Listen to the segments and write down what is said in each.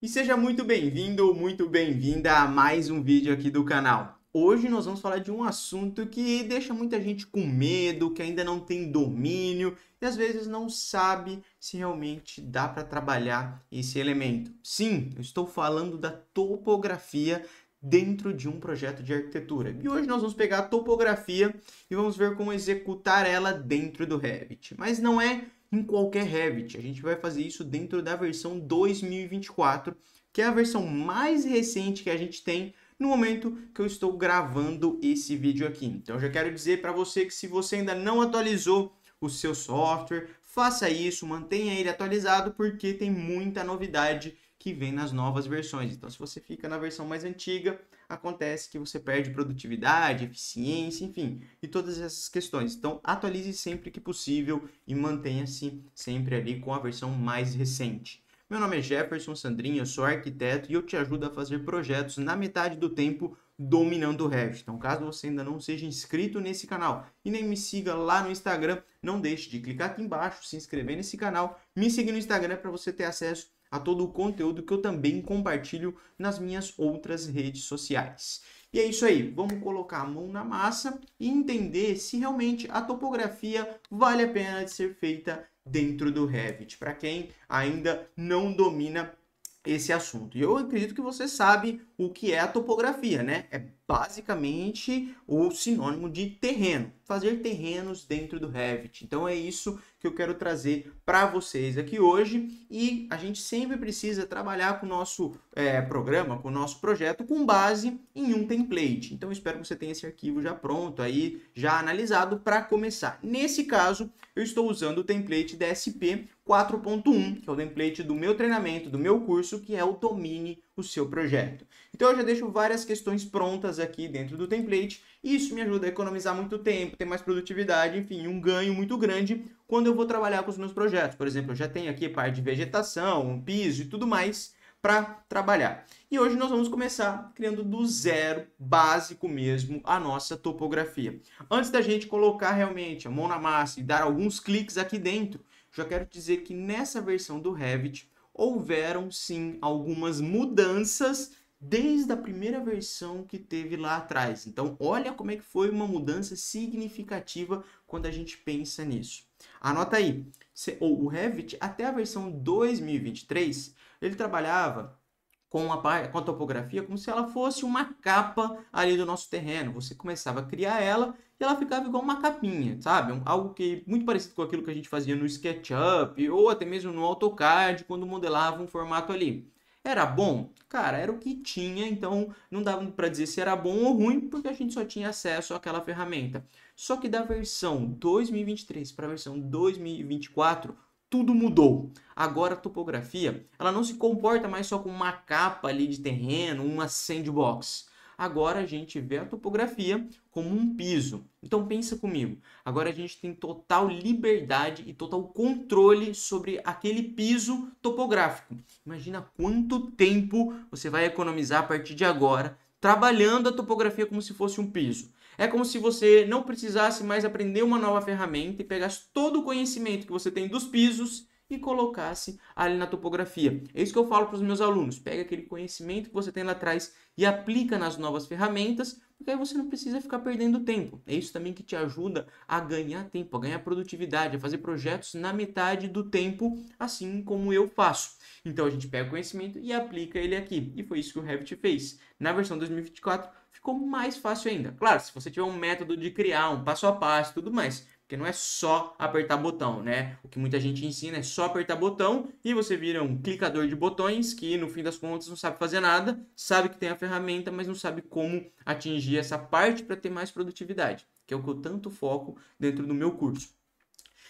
E seja muito bem-vindo ou muito bem-vinda a mais um vídeo aqui do canal. Hoje nós vamos falar de um assunto que deixa muita gente com medo, que ainda não tem domínio e às vezes não sabe se realmente dá para trabalhar esse elemento. Sim, eu estou falando da topografia dentro de um projeto de arquitetura. E hoje nós vamos pegar a topografia e vamos ver como executar ela dentro do Revit. Mas não é em qualquer Revit. A gente vai fazer isso dentro da versão 2024, que é a versão mais recente que a gente tem no momento que eu estou gravando esse vídeo aqui. Então já quero dizer para você que se você ainda não atualizou o seu software, faça isso, mantenha ele atualizado porque tem muita novidade que vem nas novas versões. Então, se você fica na versão mais antiga, acontece que você perde produtividade, eficiência, enfim, e todas essas questões. Então, atualize sempre que possível e mantenha-se sempre ali com a versão mais recente. Meu nome é Jefferson Sandrinho, eu sou arquiteto e eu te ajudo a fazer projetos na metade do tempo dominando o Revit. Então, caso você ainda não seja inscrito nesse canal e nem me siga lá no Instagram, não deixe de clicar aqui embaixo, se inscrever nesse canal, me seguir no Instagram para você ter acesso a todo o conteúdo que eu também compartilho nas minhas outras redes sociais. E é isso aí, vamos colocar a mão na massa e entender se realmente a topografia vale a pena de ser feita dentro do Revit, para quem ainda não domina esse assunto. E eu acredito que você sabe o que é a topografia, né? É basicamente o sinônimo de terreno, fazer terrenos dentro do Revit. Então é isso que eu quero trazer para vocês aqui hoje e a gente sempre precisa trabalhar com o nosso é, programa, com o nosso projeto com base em um template. Então espero que você tenha esse arquivo já pronto aí, já analisado para começar. Nesse caso, eu estou usando o template DSP 4.1, que é o template do meu treinamento, do meu curso, que é o Domine o seu projeto. Então eu já deixo várias questões prontas aqui dentro do template isso me ajuda a economizar muito tempo, ter mais produtividade, enfim, um ganho muito grande quando eu vou trabalhar com os meus projetos. Por exemplo, eu já tenho aqui parte de vegetação, um piso e tudo mais para trabalhar. E hoje nós vamos começar criando do zero, básico mesmo, a nossa topografia. Antes da gente colocar realmente a mão na massa e dar alguns cliques aqui dentro, já quero dizer que nessa versão do Revit houveram sim algumas mudanças desde a primeira versão que teve lá atrás. Então, olha como é que foi uma mudança significativa quando a gente pensa nisso. Anota aí, o Revit até a versão 2023, ele trabalhava com a, com a topografia como se ela fosse uma capa ali do nosso terreno. Você começava a criar ela e ela ficava igual uma capinha, sabe? Algo que muito parecido com aquilo que a gente fazia no SketchUp ou até mesmo no AutoCAD quando modelava um formato ali. Era bom? Cara, era o que tinha, então não dava para dizer se era bom ou ruim, porque a gente só tinha acesso àquela ferramenta. Só que da versão 2023 para a versão 2024, tudo mudou. Agora a topografia, ela não se comporta mais só com uma capa ali de terreno, uma sandbox Agora a gente vê a topografia como um piso. Então pensa comigo. Agora a gente tem total liberdade e total controle sobre aquele piso topográfico. Imagina quanto tempo você vai economizar a partir de agora trabalhando a topografia como se fosse um piso. É como se você não precisasse mais aprender uma nova ferramenta e pegasse todo o conhecimento que você tem dos pisos e colocasse ali na topografia. É isso que eu falo para os meus alunos. Pega aquele conhecimento que você tem lá atrás e aplica nas novas ferramentas, porque aí você não precisa ficar perdendo tempo. É isso também que te ajuda a ganhar tempo, a ganhar produtividade, a fazer projetos na metade do tempo, assim como eu faço. Então a gente pega o conhecimento e aplica ele aqui. E foi isso que o Revit fez. Na versão 2024 ficou mais fácil ainda. Claro, se você tiver um método de criar, um passo a passo e tudo mais, porque não é só apertar botão, né? O que muita gente ensina é só apertar botão e você vira um clicador de botões que no fim das contas não sabe fazer nada, sabe que tem a ferramenta, mas não sabe como atingir essa parte para ter mais produtividade, que é o que eu tanto foco dentro do meu curso.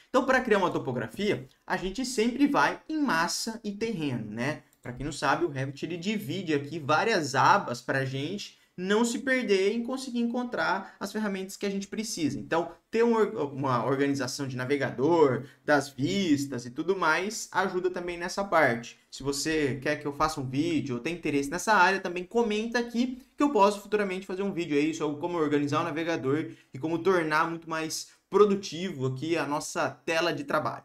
Então, para criar uma topografia, a gente sempre vai em massa e terreno, né? Para quem não sabe, o Revit ele divide aqui várias abas para a gente não se perder em conseguir encontrar as ferramentas que a gente precisa. Então, ter uma organização de navegador, das vistas e tudo mais ajuda também nessa parte. Se você quer que eu faça um vídeo ou tem interesse nessa área, também comenta aqui que eu posso futuramente fazer um vídeo aí sobre como organizar o navegador e como tornar muito mais produtivo aqui a nossa tela de trabalho.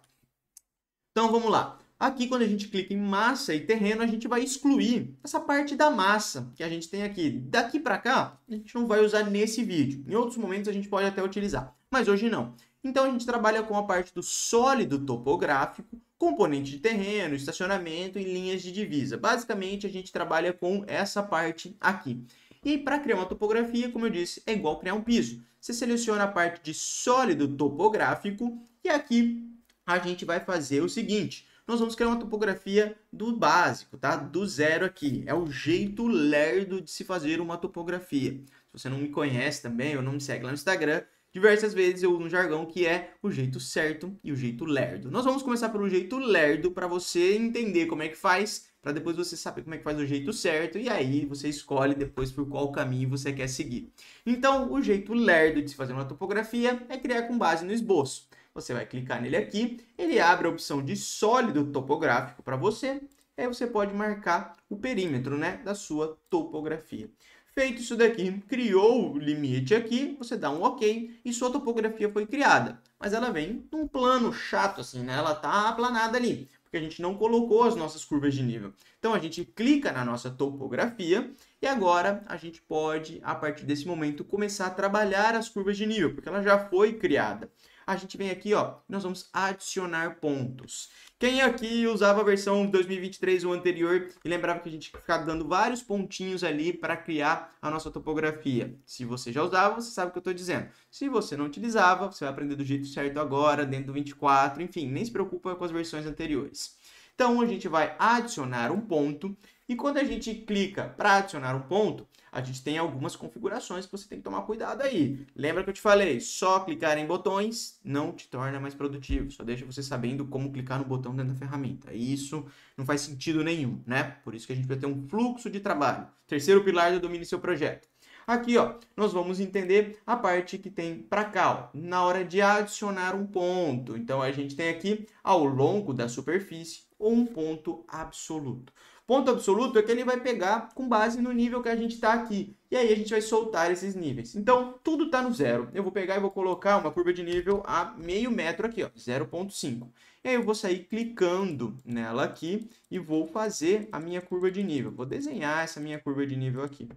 Então vamos lá. Aqui, quando a gente clica em massa e terreno, a gente vai excluir essa parte da massa que a gente tem aqui. Daqui para cá, a gente não vai usar nesse vídeo. Em outros momentos, a gente pode até utilizar, mas hoje não. Então, a gente trabalha com a parte do sólido topográfico, componente de terreno, estacionamento e linhas de divisa. Basicamente, a gente trabalha com essa parte aqui. E para criar uma topografia, como eu disse, é igual criar um piso. Você seleciona a parte de sólido topográfico e aqui a gente vai fazer o seguinte. Nós vamos criar uma topografia do básico, tá? Do zero aqui. É o jeito lerdo de se fazer uma topografia. Se você não me conhece também ou não me segue lá no Instagram, diversas vezes eu uso um jargão que é o jeito certo e o jeito lerdo. Nós vamos começar pelo jeito lerdo para você entender como é que faz, para depois você saber como é que faz o jeito certo e aí você escolhe depois por qual caminho você quer seguir. Então, o jeito lerdo de se fazer uma topografia é criar com base no esboço. Você vai clicar nele aqui, ele abre a opção de sólido topográfico para você, aí você pode marcar o perímetro né, da sua topografia. Feito isso daqui, criou o limite aqui, você dá um OK e sua topografia foi criada. Mas ela vem num plano chato assim, né? Ela tá aplanada ali, porque a gente não colocou as nossas curvas de nível. Então a gente clica na nossa topografia e agora a gente pode, a partir desse momento, começar a trabalhar as curvas de nível, porque ela já foi criada a gente vem aqui, ó, nós vamos adicionar pontos. Quem aqui usava a versão 2023 ou anterior e lembrava que a gente ficava dando vários pontinhos ali para criar a nossa topografia? Se você já usava, você sabe o que eu estou dizendo. Se você não utilizava, você vai aprender do jeito certo agora, dentro do 24, enfim, nem se preocupa com as versões anteriores. Então, a gente vai adicionar um ponto e quando a gente clica para adicionar um ponto, a gente tem algumas configurações que você tem que tomar cuidado aí. Lembra que eu te falei, só clicar em botões não te torna mais produtivo, só deixa você sabendo como clicar no botão dentro da ferramenta. E isso não faz sentido nenhum, né? Por isso que a gente vai ter um fluxo de trabalho. Terceiro pilar do domínio seu projeto. Aqui, ó, nós vamos entender a parte que tem para cá, ó, na hora de adicionar um ponto. Então, a gente tem aqui, ao longo da superfície, um ponto absoluto. Ponto absoluto é que ele vai pegar com base no nível que a gente está aqui. E aí a gente vai soltar esses níveis. Então, tudo está no zero. Eu vou pegar e vou colocar uma curva de nível a meio metro aqui, 0.5. E aí eu vou sair clicando nela aqui e vou fazer a minha curva de nível. Vou desenhar essa minha curva de nível aqui.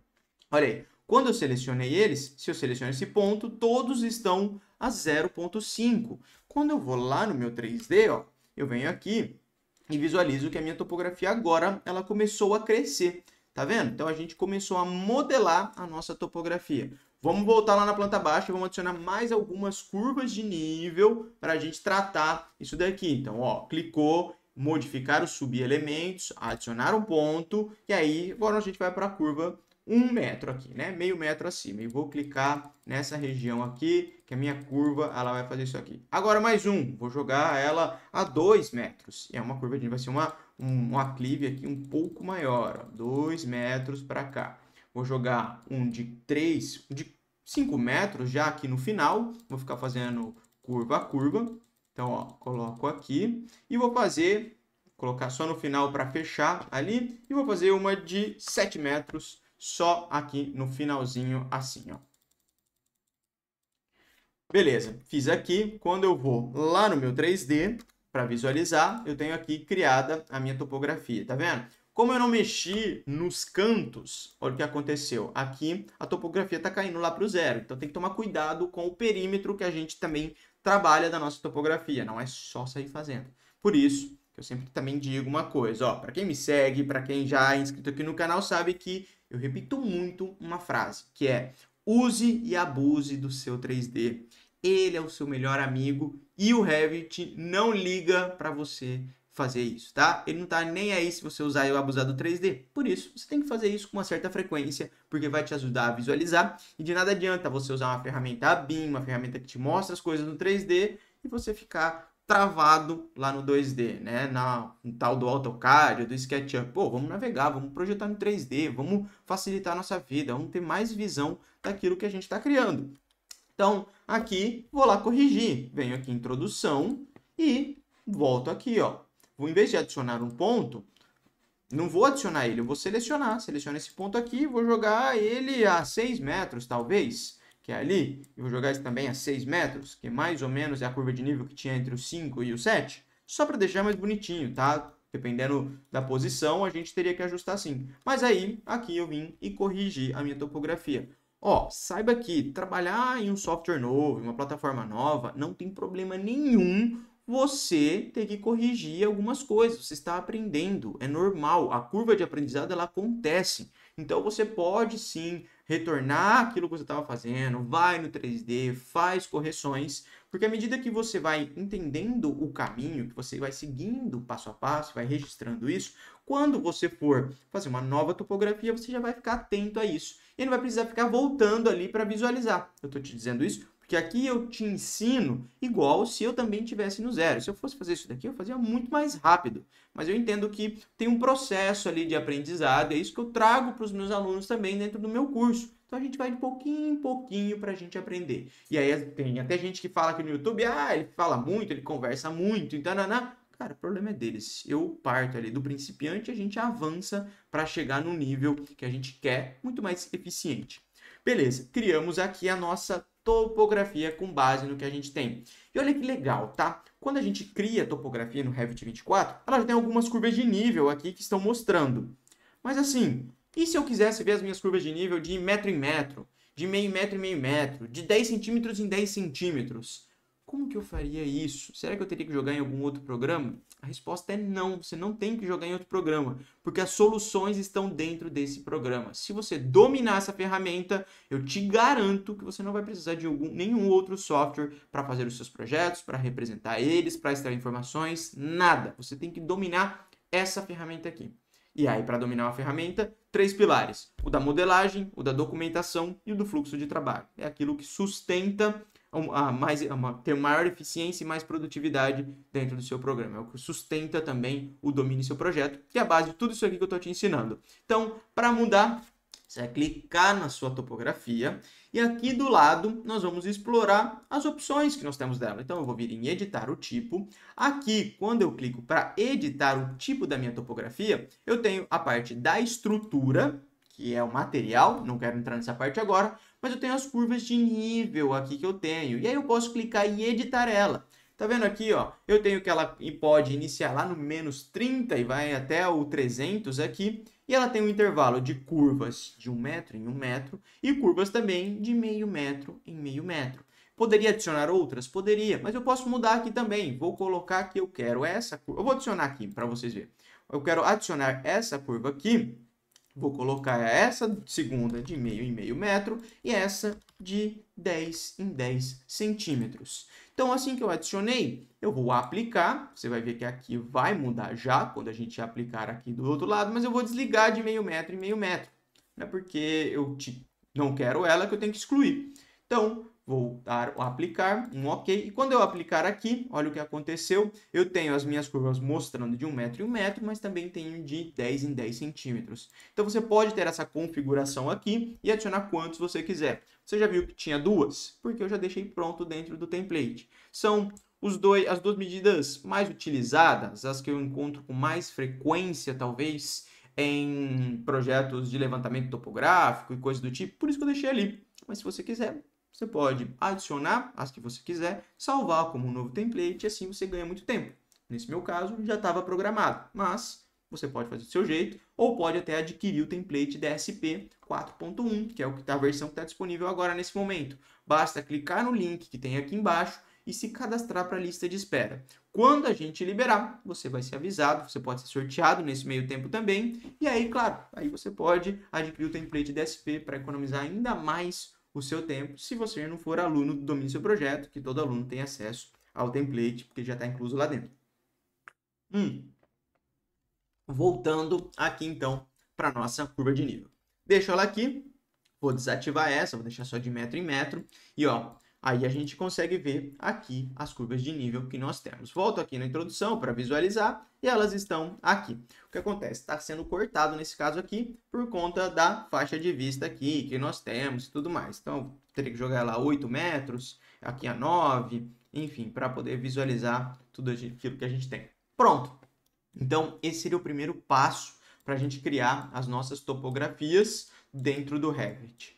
Olha aí, quando eu selecionei eles, se eu seleciono esse ponto, todos estão a 0.5. Quando eu vou lá no meu 3D, ó, eu venho aqui e visualizo que a minha topografia agora ela começou a crescer. Tá vendo? Então a gente começou a modelar a nossa topografia. Vamos voltar lá na planta baixa e vamos adicionar mais algumas curvas de nível para a gente tratar isso daqui. Então, ó, clicou, modificar os subelementos, adicionar um ponto e aí agora a gente vai para a curva um metro aqui, né? Meio metro acima. E vou clicar nessa região aqui, que a minha curva ela vai fazer isso aqui. Agora mais um, vou jogar ela a 2 metros. é uma curva de vai ser uma, um, um aclive aqui um pouco maior, 2 metros para cá. Vou jogar um de 3, de 5 metros já aqui no final. Vou ficar fazendo curva a curva. Então, ó, coloco aqui e vou fazer, colocar só no final para fechar ali. E vou fazer uma de 7 metros só aqui no finalzinho assim, ó. Beleza, fiz aqui. Quando eu vou lá no meu 3D para visualizar, eu tenho aqui criada a minha topografia, tá vendo? Como eu não mexi nos cantos, olha o que aconteceu. Aqui a topografia está caindo lá para o zero. Então tem que tomar cuidado com o perímetro que a gente também trabalha da nossa topografia. Não é só sair fazendo. Por isso que eu sempre também digo uma coisa. Para quem me segue, para quem já é inscrito aqui no canal, sabe que eu repito muito uma frase, que é Use e abuse do seu 3D. Ele é o seu melhor amigo e o Revit não liga para você fazer isso, tá? Ele não tá nem aí se você usar e abusar do 3D. Por isso, você tem que fazer isso com uma certa frequência, porque vai te ajudar a visualizar. E de nada adianta você usar uma ferramenta BIM, uma ferramenta que te mostra as coisas no 3D e você ficar travado lá no 2D, né? Na no tal do AutoCAD, do SketchUp. Pô, vamos navegar, vamos projetar no 3D, vamos facilitar a nossa vida, vamos ter mais visão daquilo que a gente está criando. Então, aqui vou lá corrigir. Venho aqui em introdução e volto aqui, ó. Vou, em vez de adicionar um ponto, não vou adicionar ele, eu vou selecionar. Seleciono esse ponto aqui, vou jogar ele a 6 metros, talvez que é ali, e vou jogar isso também a 6 metros, que mais ou menos é a curva de nível que tinha entre o 5 e o 7, só para deixar mais bonitinho, tá? Dependendo da posição, a gente teria que ajustar assim. Mas aí, aqui eu vim e corrigi a minha topografia. Ó, saiba que trabalhar em um software novo, em uma plataforma nova, não tem problema nenhum você ter que corrigir algumas coisas. Você está aprendendo, é normal. A curva de aprendizado ela acontece. Então você pode sim retornar aquilo que você estava fazendo, vai no 3D, faz correções, porque à medida que você vai entendendo o caminho, que você vai seguindo passo a passo, vai registrando isso, quando você for fazer uma nova topografia, você já vai ficar atento a isso. E não vai precisar ficar voltando ali para visualizar. Eu estou te dizendo isso porque aqui eu te ensino igual se eu também tivesse no zero. Se eu fosse fazer isso daqui, eu fazia muito mais rápido. Mas eu entendo que tem um processo ali de aprendizado, é isso que eu trago para os meus alunos também dentro do meu curso. Então a gente vai de pouquinho em pouquinho para a gente aprender. E aí tem até gente que fala aqui no YouTube, ah, ele fala muito, ele conversa muito, então naná. Cara, o problema é deles. Eu parto ali do principiante, a gente avança para chegar no nível que a gente quer, muito mais eficiente. Beleza, criamos aqui a nossa topografia com base no que a gente tem. E olha que legal, tá? Quando a gente cria topografia no Revit 24, ela já tem algumas curvas de nível aqui que estão mostrando. Mas assim, e se eu quisesse ver as minhas curvas de nível de metro em metro, de meio metro em meio metro, de 10 centímetros em 10 centímetros? Como que eu faria isso? Será que eu teria que jogar em algum outro programa? A resposta é não, você não tem que jogar em outro programa, porque as soluções estão dentro desse programa. Se você dominar essa ferramenta, eu te garanto que você não vai precisar de algum, nenhum outro software para fazer os seus projetos, para representar eles, para extrair informações, nada. Você tem que dominar essa ferramenta aqui. E aí, para dominar uma ferramenta, três pilares: o da modelagem, o da documentação e o do fluxo de trabalho. É aquilo que sustenta a mais, a ter maior eficiência e mais produtividade dentro do seu programa. É o que sustenta também o domínio do seu projeto, que é a base de tudo isso aqui que eu estou te ensinando. Então, para mudar, você vai clicar na sua topografia e aqui do lado nós vamos explorar as opções que nós temos dela. Então eu vou vir em editar o tipo. Aqui, quando eu clico para editar o tipo da minha topografia, eu tenho a parte da estrutura, que é o material, não quero entrar nessa parte agora, mas eu tenho as curvas de nível aqui que eu tenho. E aí eu posso clicar em editar ela. Tá vendo aqui, ó? Eu tenho que ela pode iniciar lá no menos 30 e vai até o 300 aqui. E ela tem um intervalo de curvas de 1 um metro em 1 um metro e curvas também de meio metro em meio metro. Poderia adicionar outras? Poderia, mas eu posso mudar aqui também. Vou colocar que eu quero essa curva. Eu vou adicionar aqui para vocês verem. Eu quero adicionar essa curva aqui Vou colocar essa segunda de meio em meio metro e essa de 10 em 10 centímetros. Então, assim que eu adicionei, eu vou aplicar. Você vai ver que aqui vai mudar já quando a gente aplicar aqui do outro lado, mas eu vou desligar de meio metro em meio metro, né? porque eu te... não quero ela que eu tenho que excluir. Então, voltar a aplicar, um OK. E quando eu aplicar aqui, olha o que aconteceu. Eu tenho as minhas curvas mostrando de 1 um metro em 1 um metro, mas também tenho de 10 em 10 centímetros. Então você pode ter essa configuração aqui e adicionar quantos você quiser. Você já viu que tinha duas, porque eu já deixei pronto dentro do template. São os dois, as duas medidas mais utilizadas, as que eu encontro com mais frequência, talvez, em projetos de levantamento topográfico e coisas do tipo. Por isso que eu deixei ali. Mas se você quiser, você pode adicionar as que você quiser, salvar como um novo template e assim você ganha muito tempo. Nesse meu caso, já estava programado, mas você pode fazer do seu jeito, ou pode até adquirir o template DSP 4.1, que é tá a versão que está disponível agora nesse momento. Basta clicar no link que tem aqui embaixo e se cadastrar para a lista de espera. Quando a gente liberar, você vai ser avisado, você pode ser sorteado nesse meio tempo também, e aí, claro, aí você pode adquirir o template DSP para economizar ainda mais o seu tempo se você não for aluno do domínio do seu projeto, que todo aluno tem acesso ao template, porque já está incluso lá dentro. Hum. Voltando aqui então para nossa curva de nível. Deixo ela aqui, vou desativar essa, vou deixar só de metro em metro. E ó, Aí a gente consegue ver aqui as curvas de nível que nós temos. Volto aqui na introdução para visualizar e elas estão aqui. O que acontece? Está sendo cortado nesse caso aqui por conta da faixa de vista aqui que nós temos e tudo mais. Então, teria que jogar lá 8 metros, aqui a 9, enfim, para poder visualizar tudo aquilo que a gente tem. Pronto! Então, esse seria o primeiro passo para a gente criar as nossas topografias dentro do Revit.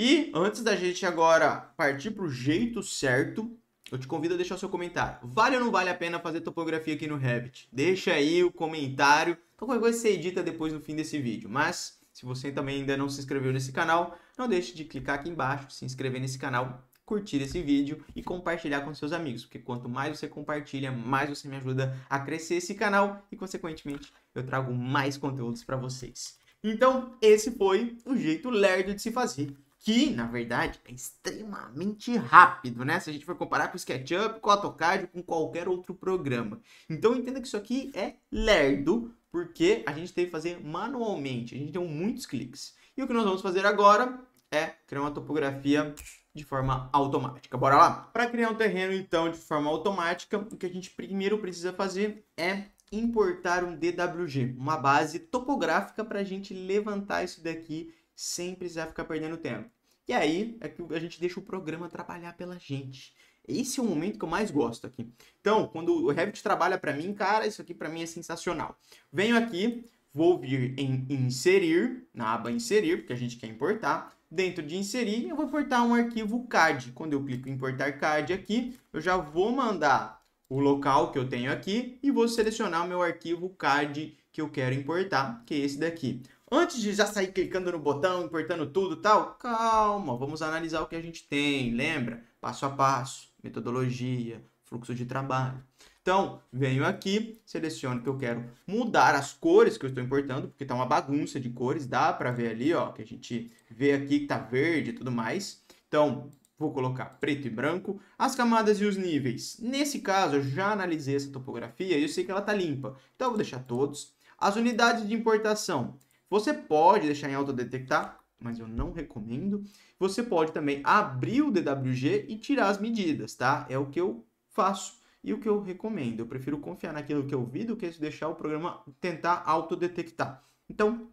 E antes da gente agora partir para o jeito certo, eu te convido a deixar o seu comentário. Vale ou não vale a pena fazer topografia aqui no Revit? Deixa aí o comentário. qualquer coisa você edita depois no fim desse vídeo. Mas, se você também ainda não se inscreveu nesse canal, não deixe de clicar aqui embaixo, se inscrever nesse canal, curtir esse vídeo e compartilhar com seus amigos. Porque quanto mais você compartilha, mais você me ajuda a crescer esse canal e, consequentemente, eu trago mais conteúdos para vocês. Então, esse foi o jeito lerdo de se fazer que, na verdade, é extremamente rápido, né? Se a gente for comparar com o SketchUp, com o AutoCAD, com qualquer outro programa. Então entenda que isso aqui é lerdo, porque a gente teve que fazer manualmente, a gente deu muitos cliques. E o que nós vamos fazer agora é criar uma topografia de forma automática. Bora lá? Para criar um terreno, então, de forma automática, o que a gente primeiro precisa fazer é importar um DWG, uma base topográfica para a gente levantar isso daqui sem precisar ficar perdendo tempo. E aí é que a gente deixa o programa trabalhar pela gente. Esse é o momento que eu mais gosto aqui. Então, quando o Revit trabalha para mim, cara, isso aqui para mim é sensacional. Venho aqui, vou vir em inserir, na aba inserir, porque a gente quer importar. Dentro de inserir, eu vou importar um arquivo CAD. Quando eu clico em importar CAD aqui, eu já vou mandar o local que eu tenho aqui e vou selecionar o meu arquivo CAD que eu quero importar, que é esse daqui antes de já sair clicando no botão, importando tudo tal, calma, vamos analisar o que a gente tem, lembra? Passo a passo, metodologia, fluxo de trabalho. Então, venho aqui, seleciono que eu quero mudar as cores que eu estou importando, porque tá uma bagunça de cores, dá para ver ali, ó, que a gente vê aqui que tá verde e tudo mais. Então, vou colocar preto e branco. As camadas e os níveis. Nesse caso, eu já analisei essa topografia e eu sei que ela tá limpa. Então, eu vou deixar todos. As unidades de importação. Você pode deixar em autodetectar, mas eu não recomendo. Você pode também abrir o DWG e tirar as medidas, tá? É o que eu faço e o que eu recomendo. Eu prefiro confiar naquilo que eu vi do que deixar o programa tentar autodetectar. Então,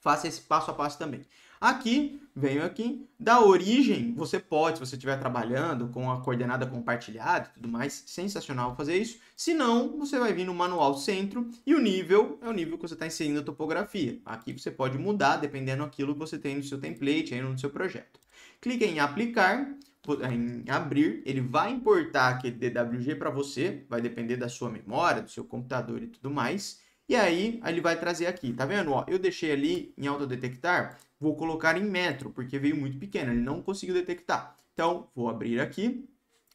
faça esse passo a passo também. Aqui, venho aqui, da origem, você pode, se você estiver trabalhando com a coordenada compartilhada e tudo mais, sensacional fazer isso. Se não, você vai vir no manual centro e o nível é o nível que você está inserindo a topografia. Aqui você pode mudar dependendo daquilo que você tem no seu template, aí no seu projeto. Clique em aplicar, em abrir, ele vai importar aquele DWG para você, vai depender da sua memória, do seu computador e tudo mais. E aí, ele vai trazer aqui, tá vendo? Ó, eu deixei ali em autodetectar Vou colocar em metro, porque veio muito pequeno, ele não conseguiu detectar. Então, vou abrir aqui,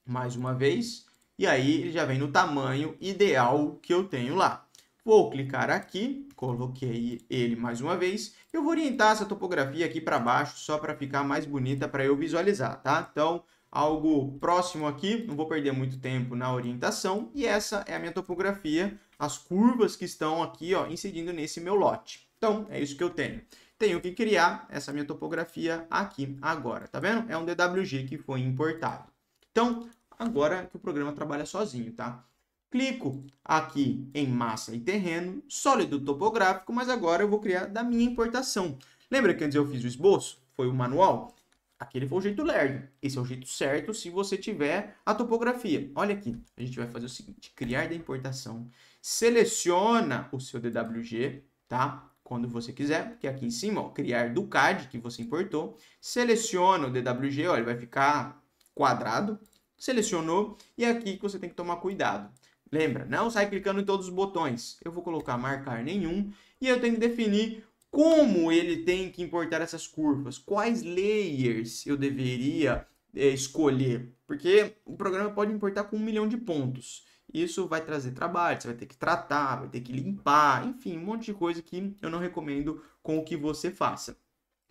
mais uma vez, e aí ele já vem no tamanho ideal que eu tenho lá. Vou clicar aqui, coloquei ele mais uma vez. Eu vou orientar essa topografia aqui para baixo, só para ficar mais bonita para eu visualizar, tá? Então, algo próximo aqui, não vou perder muito tempo na orientação, e essa é a minha topografia, as curvas que estão aqui ó, incidindo nesse meu lote. Então, é isso que eu tenho tenho que criar essa minha topografia aqui agora, tá vendo? É um DWG que foi importado. Então, agora que o programa trabalha sozinho, tá? Clico aqui em massa e terreno, sólido topográfico, mas agora eu vou criar da minha importação. Lembra que antes eu fiz o esboço? Foi o manual? Aquele foi o jeito lerdo. Esse é o jeito certo se você tiver a topografia. Olha aqui, a gente vai fazer o seguinte, criar da importação. Seleciona o seu DWG, tá? quando você quiser, que aqui em cima, ó, criar do CAD que você importou, seleciona o DWG, ó, ele vai ficar quadrado, selecionou, e é aqui que você tem que tomar cuidado. Lembra, não sai clicando em todos os botões. Eu vou colocar marcar nenhum e eu tenho que definir como ele tem que importar essas curvas, quais layers eu deveria é, escolher, porque o programa pode importar com um milhão de pontos. Isso vai trazer trabalho, você vai ter que tratar, vai ter que limpar, enfim, um monte de coisa que eu não recomendo com o que você faça.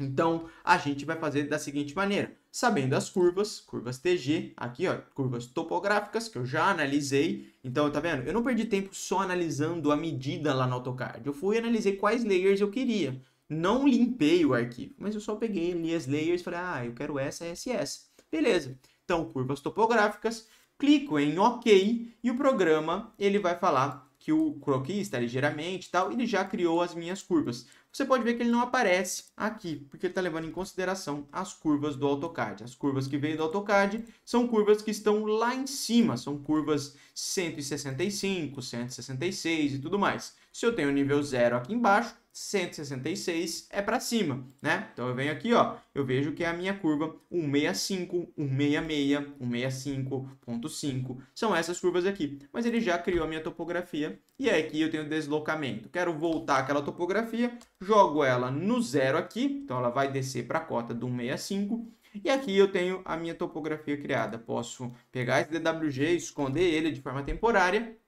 Então, a gente vai fazer da seguinte maneira. Sabendo as curvas, curvas TG, aqui ó, curvas topográficas que eu já analisei. Então, tá vendo? Eu não perdi tempo só analisando a medida lá no AutoCAD. Eu fui e analisei quais layers eu queria. Não limpei o arquivo, mas eu só peguei ali as layers e falei, ah, eu quero essa, essa e essa. Beleza. Então, curvas topográficas, clico em OK e o programa ele vai falar que o croquis está ligeiramente tal, ele já criou as minhas curvas. Você pode ver que ele não aparece aqui, porque ele está levando em consideração as curvas do AutoCAD. As curvas que veio do AutoCAD são curvas que estão lá em cima, são curvas 165, 166 e tudo mais. Se eu tenho nível 0 aqui embaixo, 166 é para cima, né? Então eu venho aqui, ó, eu vejo que é a minha curva 165, 166, 165.5, são essas curvas aqui. Mas ele já criou a minha topografia e é aqui eu tenho deslocamento. Quero voltar aquela topografia, jogo ela no zero aqui, então ela vai descer para a cota do 165 e aqui eu tenho a minha topografia criada. Posso pegar esse DWG, esconder ele de forma temporária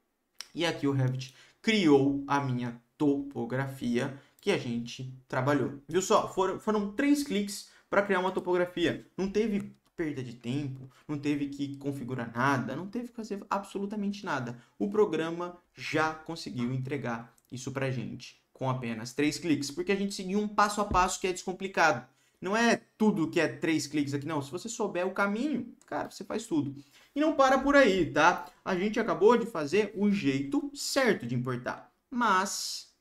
e aqui o Revit criou a minha topografia que a gente trabalhou. Viu só? Foram, foram três cliques para criar uma topografia. Não teve perda de tempo, não teve que configurar nada, não teve que fazer absolutamente nada. O programa já conseguiu entregar isso para a gente com apenas três cliques, porque a gente seguiu um passo a passo que é descomplicado. Não é tudo que é três cliques aqui, não. Se você souber o caminho, cara, você faz tudo. E não para por aí, tá? A gente acabou de fazer o jeito certo de importar. Mas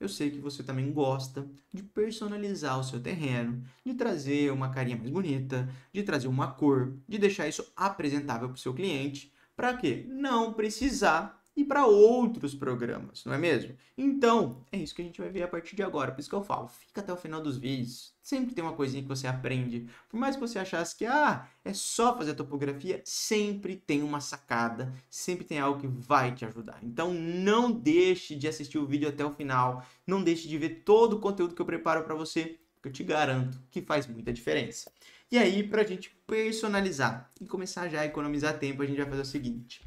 eu sei que você também gosta de personalizar o seu terreno, de trazer uma carinha mais bonita, de trazer uma cor, de deixar isso apresentável para o seu cliente, para quê? não precisar e para outros programas, não é mesmo? Então, é isso que a gente vai ver a partir de agora. Por isso que eu falo, fica até o final dos vídeos. Sempre tem uma coisinha que você aprende. Por mais que você achasse que ah, é só fazer topografia, sempre tem uma sacada, sempre tem algo que vai te ajudar. Então, não deixe de assistir o vídeo até o final, não deixe de ver todo o conteúdo que eu preparo para você, que eu te garanto que faz muita diferença. E aí, para a gente personalizar e começar já a economizar tempo, a gente vai fazer o seguinte.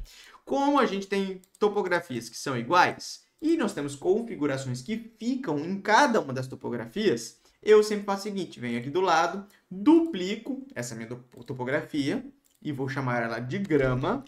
Como a gente tem topografias que são iguais e nós temos configurações que ficam em cada uma das topografias, eu sempre faço o seguinte, venho aqui do lado, duplico essa minha topografia e vou chamar ela de grama.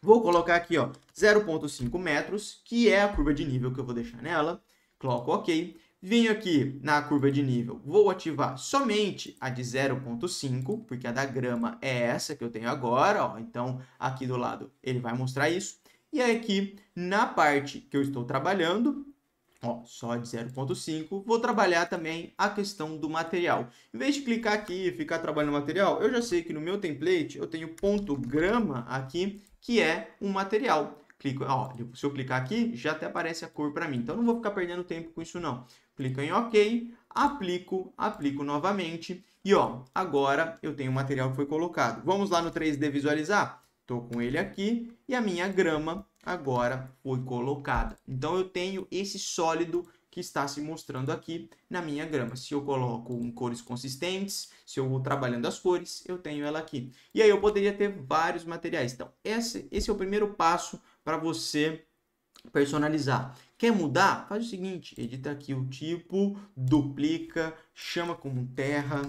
Vou colocar aqui, ó, 0.5 metros, que é a curva de nível que eu vou deixar nela. Coloco OK. Vim aqui na curva de nível, vou ativar somente a de 0.5, porque a da grama é essa que eu tenho agora, ó, então aqui do lado ele vai mostrar isso. E aqui na parte que eu estou trabalhando, ó, só de 0.5, vou trabalhar também a questão do material. Em vez de clicar aqui e ficar trabalhando material, eu já sei que no meu template eu tenho ponto grama aqui, que é um material clico, ó, se eu clicar aqui, já até aparece a cor para mim. Então, não vou ficar perdendo tempo com isso, não clica em OK, aplico, aplico novamente e ó, agora eu tenho o material que foi colocado. Vamos lá no 3D visualizar? Estou com ele aqui e a minha grama agora foi colocada. Então eu tenho esse sólido que está se mostrando aqui na minha grama. Se eu coloco em cores consistentes, se eu vou trabalhando as cores, eu tenho ela aqui. E aí eu poderia ter vários materiais. Então esse, esse é o primeiro passo para você personalizar. Quer mudar? Faz o seguinte, edita aqui o tipo, duplica, chama como terra,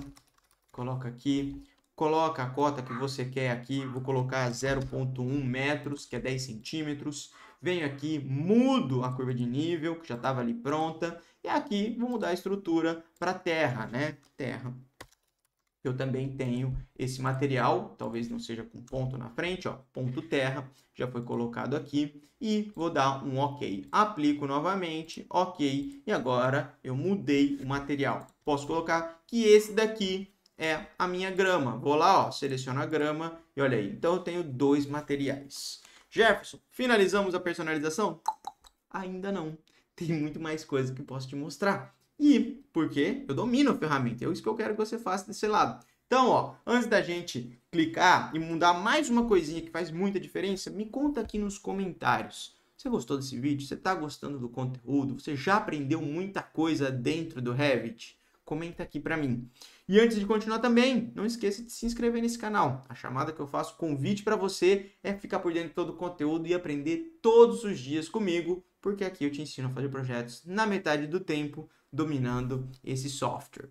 coloca aqui, coloca a cota que você quer aqui, vou colocar 0.1 metros, que é 10 centímetros, venho aqui, mudo a curva de nível, que já estava ali pronta, e aqui vou mudar a estrutura para terra, né? Terra eu também tenho esse material, talvez não seja com ponto na frente, ó, ponto terra, já foi colocado aqui, e vou dar um OK. Aplico novamente, OK, e agora eu mudei o material. Posso colocar que esse daqui é a minha grama. Vou lá, ó, seleciono a grama, e olha aí, então eu tenho dois materiais. Jefferson, finalizamos a personalização? Ainda não, tem muito mais coisa que posso te mostrar. E porque eu domino a ferramenta. É isso que eu quero que você faça desse lado. Então, ó, antes da gente clicar e mudar mais uma coisinha que faz muita diferença, me conta aqui nos comentários. Você gostou desse vídeo? Você está gostando do conteúdo? Você já aprendeu muita coisa dentro do Revit? Comenta aqui para mim. E antes de continuar também, não esqueça de se inscrever nesse canal. A chamada que eu faço, convite para você é ficar por dentro de todo o conteúdo e aprender todos os dias comigo, porque aqui eu te ensino a fazer projetos na metade do tempo dominando esse software.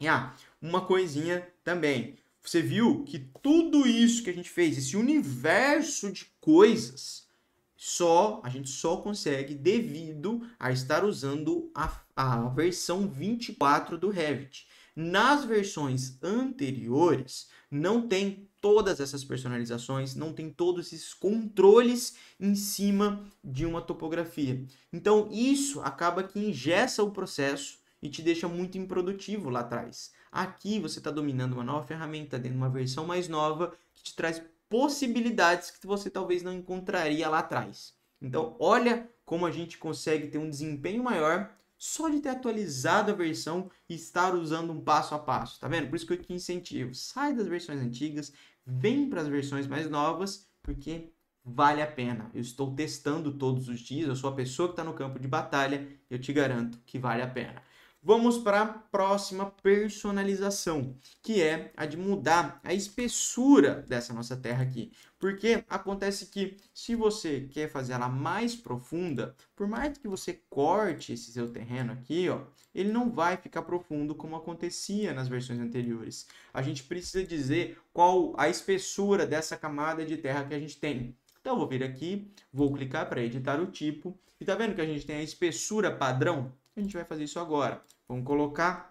E ah, uma coisinha também. Você viu que tudo isso que a gente fez, esse universo de coisas, só a gente só consegue devido a estar usando a, a versão 24 do Revit. Nas versões anteriores, não tem todas essas personalizações, não tem todos esses controles em cima de uma topografia. Então isso acaba que ingessa o processo e te deixa muito improdutivo lá atrás. Aqui você está dominando uma nova ferramenta dentro de uma versão mais nova que te traz possibilidades que você talvez não encontraria lá atrás. Então olha como a gente consegue ter um desempenho maior só de ter atualizado a versão e estar usando um passo a passo, tá vendo? Por isso que eu te incentivo, sai das versões antigas, vem para as versões mais novas, porque vale a pena. Eu estou testando todos os dias, eu sou a pessoa que está no campo de batalha, eu te garanto que vale a pena. Vamos para a próxima personalização, que é a de mudar a espessura dessa nossa terra aqui. Porque acontece que se você quer fazer ela mais profunda, por mais que você corte esse seu terreno aqui, ó, ele não vai ficar profundo como acontecia nas versões anteriores. A gente precisa dizer qual a espessura dessa camada de terra que a gente tem. Então eu vou vir aqui, vou clicar para editar o tipo, e tá vendo que a gente tem a espessura padrão a gente vai fazer isso agora. Vamos colocar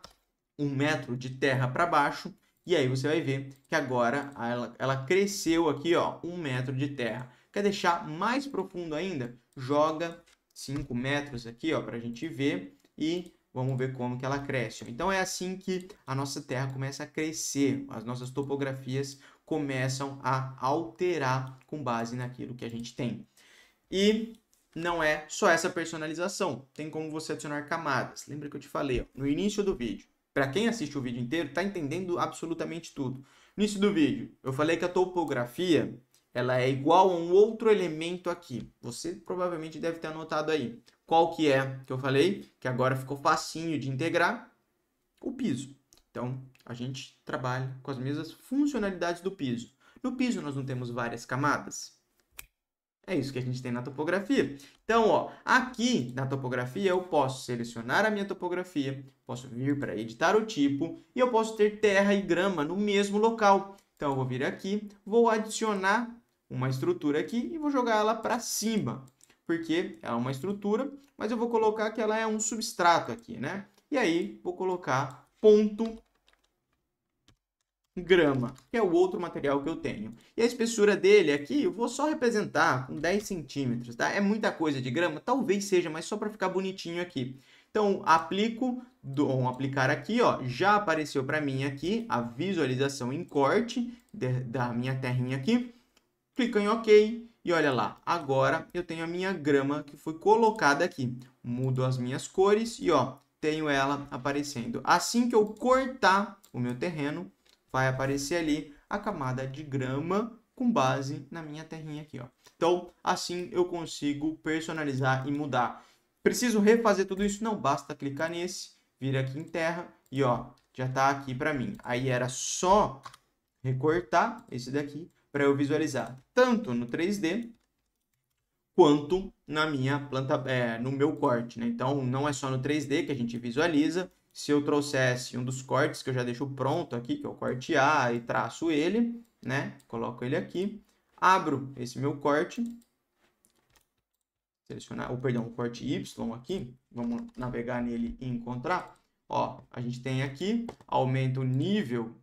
um metro de terra para baixo e aí você vai ver que agora ela, ela cresceu aqui, ó, um metro de terra. Quer deixar mais profundo ainda? Joga 5 metros aqui, ó, para a gente ver e vamos ver como que ela cresce. Então é assim que a nossa terra começa a crescer, as nossas topografias começam a alterar com base naquilo que a gente tem. E não é só essa personalização. Tem como você adicionar camadas. Lembra que eu te falei ó, no início do vídeo. Para quem assiste o vídeo inteiro, está entendendo absolutamente tudo. No início do vídeo, eu falei que a topografia ela é igual a um outro elemento aqui. Você provavelmente deve ter anotado aí. Qual que é que eu falei? Que agora ficou facinho de integrar. O piso. Então, a gente trabalha com as mesmas funcionalidades do piso. No piso, nós não temos várias camadas? É isso que a gente tem na topografia. Então, ó, aqui na topografia eu posso selecionar a minha topografia, posso vir para editar o tipo e eu posso ter terra e grama no mesmo local. Então, eu vou vir aqui, vou adicionar uma estrutura aqui e vou jogar ela para cima, porque é uma estrutura, mas eu vou colocar que ela é um substrato aqui, né? E aí, vou colocar ponto grama, que é o outro material que eu tenho. E a espessura dele aqui, eu vou só representar com 10 centímetros, tá? É muita coisa de grama? Talvez seja, mas só para ficar bonitinho aqui. Então, aplico, dou aplicar aqui, ó, já apareceu para mim aqui a visualização em corte de, da minha terrinha aqui. Clico em OK e olha lá, agora eu tenho a minha grama que foi colocada aqui. Mudo as minhas cores e, ó, tenho ela aparecendo. Assim que eu cortar o meu terreno, vai aparecer ali a camada de grama com base na minha terrinha aqui, ó. Então, assim eu consigo personalizar e mudar. Preciso refazer tudo isso? Não, basta clicar nesse, vir aqui em terra e, ó, já tá aqui para mim. Aí era só recortar esse daqui para eu visualizar tanto no 3D quanto na minha planta, é, no meu corte, né? Então, não é só no 3D que a gente visualiza, se eu trouxesse um dos cortes que eu já deixo pronto aqui, que é o corte A, e traço ele, né? Coloco ele aqui, abro esse meu corte, selecionar, ou perdão, o corte Y aqui, vamos navegar nele e encontrar. Ó, a gente tem aqui, aumenta o nível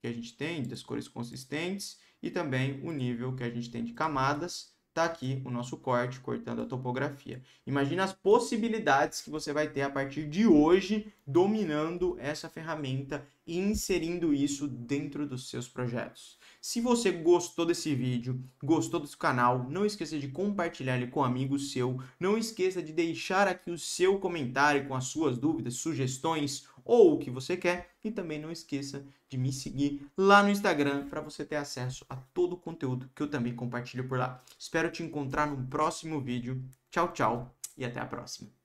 que a gente tem das cores consistentes e também o nível que a gente tem de camadas, está aqui o nosso corte, cortando a topografia. Imagina as possibilidades que você vai ter a partir de hoje, dominando essa ferramenta e inserindo isso dentro dos seus projetos. Se você gostou desse vídeo, gostou desse canal, não esqueça de compartilhar ele com um amigo seu, não esqueça de deixar aqui o seu comentário com as suas dúvidas, sugestões ou o que você quer. E também não esqueça de me seguir lá no Instagram para você ter acesso a todo o conteúdo que eu também compartilho por lá. Espero te encontrar no próximo vídeo. Tchau, tchau e até a próxima.